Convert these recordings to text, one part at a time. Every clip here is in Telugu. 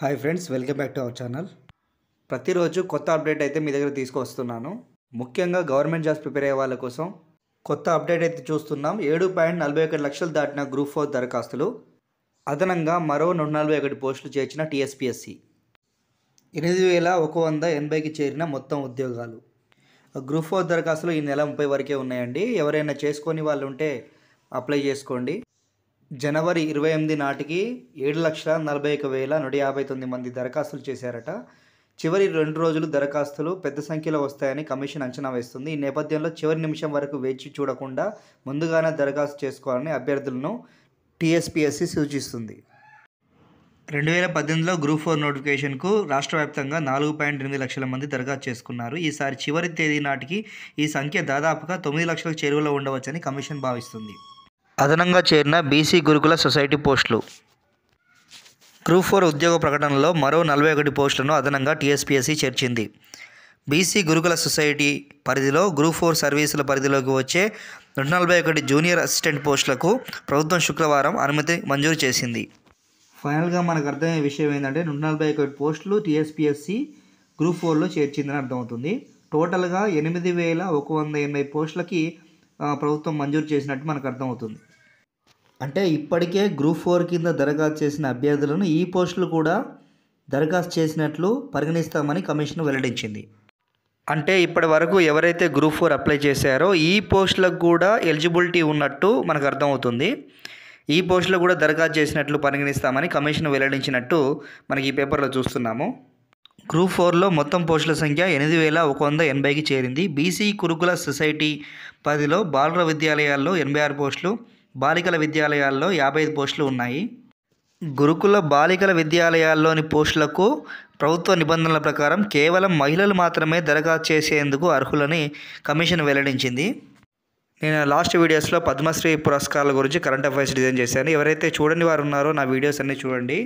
hi friends welcome back to our channel ప్రతిరోజు కొత్త అప్డేట్ అయితే మీ దగ్గర తీసుకొస్తున్నాను ముఖ్యంగా గవర్నమెంట్ జాబ్స్ ప్రిపేర్ అయ్యే వాళ్ళ కోసం కొత్త అప్డేట్ అయితే చూస్తున్నాం ఏడు పాయింట్ నలభై ఒకటి లక్షలు దాటిన గ్రూప్ ఫోర్ దరఖాస్తులు అదనంగా మరో నూట నలభై ఒకటి పోస్టులు చేర్చిన టీఎస్పీఎస్సి ఎనిమిది వేల ఒక వంద ఎనభైకి చేరిన మొత్తం ఉద్యోగాలు గ్రూప్ ఫోర్ దరఖాస్తులు ఈ నెల ముప్పై వరకే ఉన్నాయండి ఎవరైనా చేసుకొని వాళ్ళు ఉంటే అప్లై చేసుకోండి జనవరి ఇరవై ఎనిమిది నాటికి ఏడు లక్షల నలభై ఒక వేల నూట యాభై తొమ్మిది మంది దరఖాస్తులు చేశారట చివరి రెండు రోజులు దరఖాస్తులు పెద్ద సంఖ్యలో వస్తాయని కమిషన్ అంచనా వేస్తుంది ఈ నేపథ్యంలో చివరి నిమిషం వరకు వేచి చూడకుండా ముందుగానే దరఖాస్తు చేసుకోవాలని అభ్యర్థులను టీఎస్పీఎస్సీ సూచిస్తుంది రెండు వేల పద్దెనిమిదిలో గ్రూప్ ఫోర్ నోటిఫికేషన్కు రాష్ట్ర వ్యాప్తంగా నాలుగు పాయింట్ ఎనిమిది లక్షల మంది దరఖాస్తు చేసుకున్నారు ఈసారి చివరి తేదీ నాటికి ఈ సంఖ్య దాదాపుగా తొమ్మిది లక్షలకు చేరువలో ఉండవచ్చని కమిషన్ భావిస్తుంది అదనంగా చేరిన బీసీ గురుకుల సొసైటీ పోస్టులు గ్రూప్ ఫోర్ ఉద్యోగ ప్రకటనలో మరో నలభై ఒకటి పోస్టులను అదనంగా టీఎస్పీఎస్సీ చేర్చింది బీసీ గురుకుల సొసైటీ పరిధిలో గ్రూప్ ఫోర్ సర్వీసుల పరిధిలోకి వచ్చే రెండు నలభై ఒకటి జూనియర్ అసిస్టెంట్ పోస్టులకు ప్రభుత్వం శుక్రవారం అనుమతి మంజూరు చేసింది ఫైనల్గా మనకు అర్థమయ్యే విషయం ఏంటంటే రెండు నలభై ఒకటి పోస్టులు టీఎస్పీఎస్సీ గ్రూప్ ఫోర్లో చేర్చిందని అర్థమవుతుంది టోటల్గా ఎనిమిది వేల ఒక వంద ఎనభై పోస్టులకి ప్రభుత్వం మంజూరు చేసినట్టు మనకు అర్థమవుతుంది అంటే ఇప్పటికే గ్రూప్ ఫోర్ కింద దరఖాస్తు చేసిన అభ్యర్థులను ఈ పోస్టులు కూడా దరఖాస్తు చేసినట్లు పరిగణిస్తామని కమిషన్ వెల్లడించింది అంటే ఇప్పటి వరకు ఎవరైతే గ్రూప్ ఫోర్ అప్లై చేశారో ఈ పోస్టులకు కూడా ఎలిజిబిలిటీ ఉన్నట్టు మనకు అర్థమవుతుంది ఈ పోస్టులు కూడా దరఖాస్తు చేసినట్లు పరిగణిస్తామని కమిషన్ వెల్లడించినట్టు మనకి ఈ పేపర్లో చూస్తున్నాము గ్రూప్ ఫోర్లో మొత్తం పోస్టుల సంఖ్య ఎనిమిది వేల ఒక వంద ఎనభైకి చేరింది బీసీ కురుకుల సొసైటీ పదిలో బాలుర విద్యాలయాల్లో ఎనభై ఆరు పోస్టులు బాలికల విద్యాలయాల్లో యాభై ఐదు పోస్టులు ఉన్నాయి గురుకుల బాలికల విద్యాలయాల్లోని పోస్టులకు ప్రభుత్వ నిబంధనల ప్రకారం కేవలం మహిళలు మాత్రమే దరఖాస్తు చేసేందుకు అర్హులని కమిషన్ వెల్లడించింది నేను లాస్ట్ వీడియోస్లో పద్మశ్రీ పురస్కారాల గురించి కరెంట్ అఫైర్స్ డిజైన్ చేశాను ఎవరైతే చూడని వారు ఉన్నారో నా వీడియోస్ అన్నీ చూడండి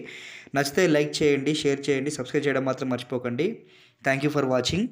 నచ్చితే లైక్ చేయండి షేర్ చేయండి సబ్స్క్రైబ్ చేయడం మాత్రం మర్చిపోకండి థ్యాంక్ యూ ఫర్ వాచింగ్